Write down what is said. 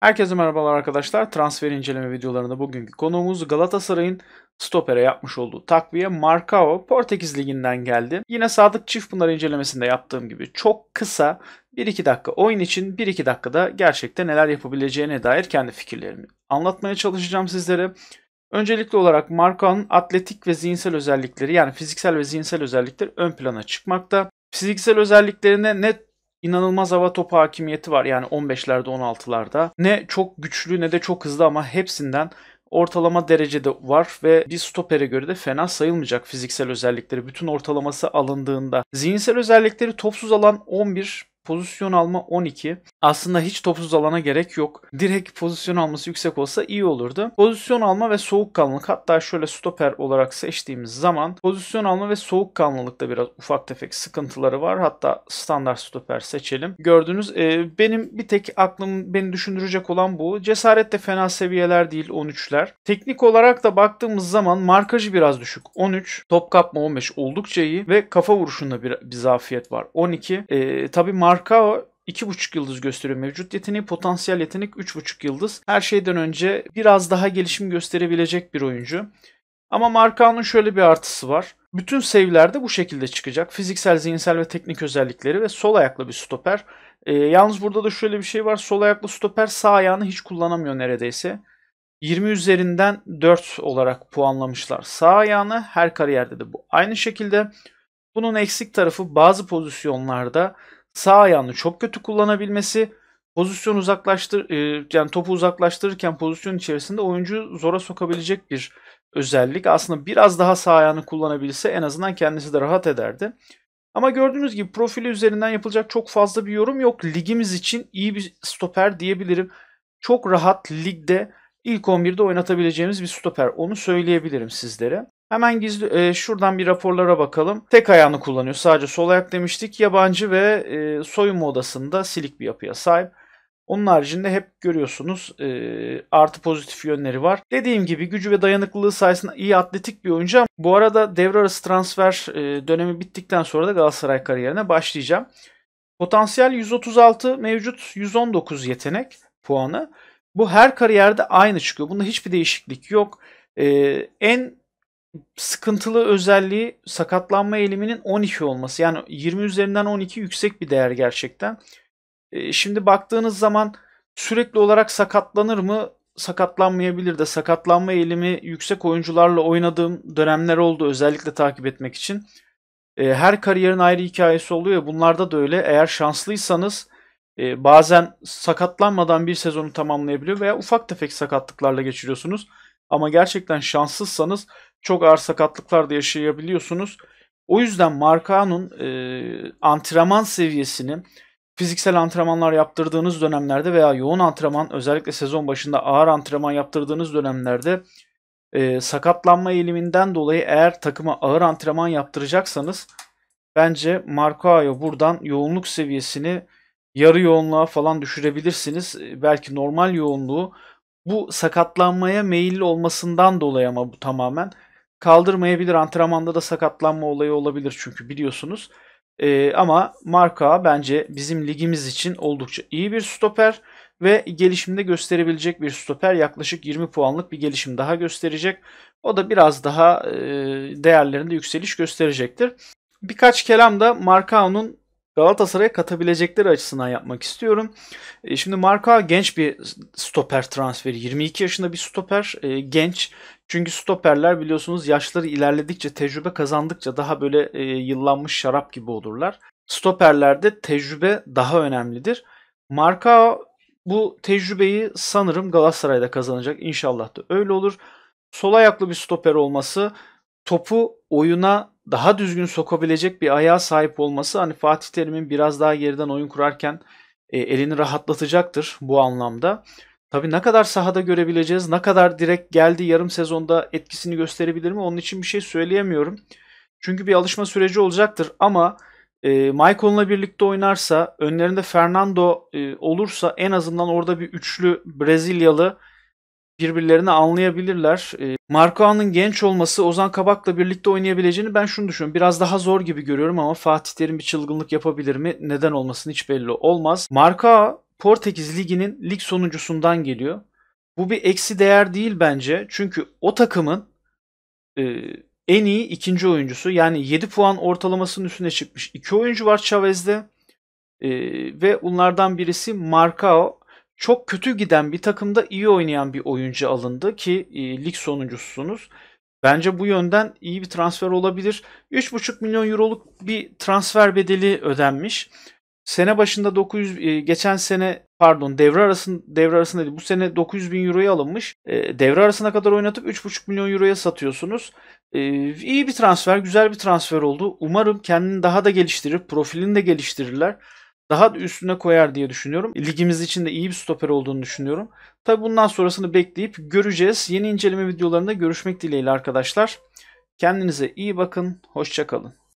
Herkese merhabalar arkadaşlar. Transfer inceleme videolarında bugünkü konuğumuz Galatasaray'ın stopere yapmış olduğu takviye Marcao Portekiz Ligi'nden geldi. Yine Sadık Çiftpınar incelemesinde yaptığım gibi çok kısa 1-2 dakika oyun için 1-2 dakikada gerçekte neler yapabileceğine dair kendi fikirlerimi anlatmaya çalışacağım sizlere. Öncelikli olarak Marcao'nun atletik ve zihinsel özellikleri yani fiziksel ve zihinsel özellikleri ön plana çıkmakta. Fiziksel özelliklerine net inanılmaz hava topu hakimiyeti var. Yani 15'lerde 16'larda. Ne çok güçlü ne de çok hızlı ama hepsinden ortalama derecede var ve bir stopere göre de fena sayılmayacak fiziksel özellikleri. Bütün ortalaması alındığında. Zihinsel özellikleri topsuz alan 11 Pozisyon alma 12. Aslında hiç topsuz alana gerek yok. Direkt pozisyon alması yüksek olsa iyi olurdu. Pozisyon alma ve soğukkanlılık hatta şöyle stoper olarak seçtiğimiz zaman pozisyon alma ve soğukkanlılıkta biraz ufak tefek sıkıntıları var. Hatta standart stoper seçelim. gördüğünüz e, benim bir tek aklım beni düşündürecek olan bu. Cesaret de fena seviyeler değil 13'ler. Teknik olarak da baktığımız zaman markajı biraz düşük 13. Top kapma 15 oldukça iyi ve kafa vuruşunda bir, bir zafiyet var 12. E, tabii mark Markao 2,5 yıldız gösteriyor mevcut yeteneği. Potansiyel yetenek 3,5 yıldız. Her şeyden önce biraz daha gelişim gösterebilecek bir oyuncu. Ama Markao'nun şöyle bir artısı var. Bütün save'lerde bu şekilde çıkacak. Fiziksel, zihinsel ve teknik özellikleri ve sol ayaklı bir stoper. E, yalnız burada da şöyle bir şey var. Sol ayaklı stoper sağ ayağını hiç kullanamıyor neredeyse. 20 üzerinden 4 olarak puanlamışlar. Sağ ayağını her kariyerde de bu. Aynı şekilde bunun eksik tarafı bazı pozisyonlarda sağ ayağını çok kötü kullanabilmesi, pozisyon uzaklaştır e, yani topu uzaklaştırırken pozisyon içerisinde oyuncu zora sokabilecek bir özellik. Aslında biraz daha sağ ayağını kullanabilse en azından kendisi de rahat ederdi. Ama gördüğünüz gibi profili üzerinden yapılacak çok fazla bir yorum yok. Ligimiz için iyi bir stoper diyebilirim. Çok rahat ligde ilk 11'de oynatabileceğimiz bir stoper. Onu söyleyebilirim sizlere. Hemen gizli e, şuradan bir raporlara bakalım. Tek ayağını kullanıyor. Sadece sol ayak demiştik. Yabancı ve e, soyunma odasında silik bir yapıya sahip. Onun haricinde hep görüyorsunuz e, artı pozitif yönleri var. Dediğim gibi gücü ve dayanıklılığı sayesinde iyi atletik bir oyuncu. Bu arada devre arası transfer e, dönemi bittikten sonra da Galatasaray kariyerine başlayacağım. Potansiyel 136 mevcut 119 yetenek puanı. Bu her kariyerde aynı çıkıyor. Bunda hiçbir değişiklik yok. E, en sıkıntılı özelliği sakatlanma eğiliminin 12 olması. Yani 20 üzerinden 12 yüksek bir değer gerçekten. Ee, şimdi baktığınız zaman sürekli olarak sakatlanır mı? Sakatlanmayabilir de sakatlanma eğilimi yüksek oyuncularla oynadığım dönemler oldu özellikle takip etmek için. Ee, her kariyerin ayrı hikayesi oluyor. Bunlarda da öyle. Eğer şanslıysanız e, bazen sakatlanmadan bir sezonu tamamlayabiliyor veya ufak tefek sakatlıklarla geçiriyorsunuz. Ama gerçekten şanssızsanız çok ağır sakatlıklar da yaşayabiliyorsunuz. O yüzden Marcao'nun e, antrenman seviyesini fiziksel antrenmanlar yaptırdığınız dönemlerde veya yoğun antrenman özellikle sezon başında ağır antrenman yaptırdığınız dönemlerde e, sakatlanma eğiliminden dolayı eğer takıma ağır antrenman yaptıracaksanız bence Marcao'ya buradan yoğunluk seviyesini yarı yoğunluğa falan düşürebilirsiniz. E, belki normal yoğunluğu bu sakatlanmaya meyilli olmasından dolayı ama bu tamamen kaldırmayabilir. Antrenmanda da sakatlanma olayı olabilir çünkü biliyorsunuz. E, ama Marka bence bizim ligimiz için oldukça iyi bir stoper ve gelişimde gösterebilecek bir stoper. Yaklaşık 20 puanlık bir gelişim daha gösterecek. O da biraz daha e, değerlerinde yükseliş gösterecektir. Birkaç kelam da Markao'nun Galatasaray'a katabilecekleri açısından yapmak istiyorum. E, şimdi Marka genç bir stoper transferi. 22 yaşında bir stoper e, genç. Çünkü stoperler biliyorsunuz yaşları ilerledikçe, tecrübe kazandıkça daha böyle e, yıllanmış şarap gibi olurlar. Stoperlerde tecrübe daha önemlidir. Marka bu tecrübeyi sanırım Galatasaray'da kazanacak. İnşallah da öyle olur. Sol ayaklı bir stoper olması topu oyuna daha düzgün sokabilecek bir ayağa sahip olması hani Fatih Terim'in biraz daha geriden oyun kurarken e, elini rahatlatacaktır bu anlamda. Tabii ne kadar sahada görebileceğiz, ne kadar direkt geldi yarım sezonda etkisini gösterebilir mi onun için bir şey söyleyemiyorum. Çünkü bir alışma süreci olacaktır ama e, Michael'la birlikte oynarsa, önlerinde Fernando e, olursa en azından orada bir üçlü Brezilyalı birbirlerini anlayabilirler. E, ee, Markoğan'ın genç olması Ozan Kabak'la birlikte oynayabileceğini ben şunu düşünüyorum. Biraz daha zor gibi görüyorum ama Fatih Terim bir çılgınlık yapabilir mi? Neden olmasın hiç belli olmaz. Markoğa Portekiz Ligi'nin lig sonuncusundan geliyor. Bu bir eksi değer değil bence. Çünkü o takımın e, en iyi ikinci oyuncusu. Yani 7 puan ortalamasının üstüne çıkmış. iki oyuncu var Chavez'de. E, ve bunlardan birisi Marcao çok kötü giden bir takımda iyi oynayan bir oyuncu alındı ki e, lig sonuncusunuz. Bence bu yönden iyi bir transfer olabilir. 3,5 milyon euroluk bir transfer bedeli ödenmiş. Sene başında 900 e, geçen sene pardon devre arasında devre arasında değil bu sene 900 bin euroya alınmış. E, devre arasına kadar oynatıp 3,5 milyon euroya satıyorsunuz. E, iyi bir transfer, güzel bir transfer oldu. Umarım kendini daha da geliştirir, profilini de geliştirirler daha da üstüne koyar diye düşünüyorum. Ligimiz için de iyi bir stoper olduğunu düşünüyorum. Tabi bundan sonrasını bekleyip göreceğiz. Yeni inceleme videolarında görüşmek dileğiyle arkadaşlar. Kendinize iyi bakın. Hoşçakalın.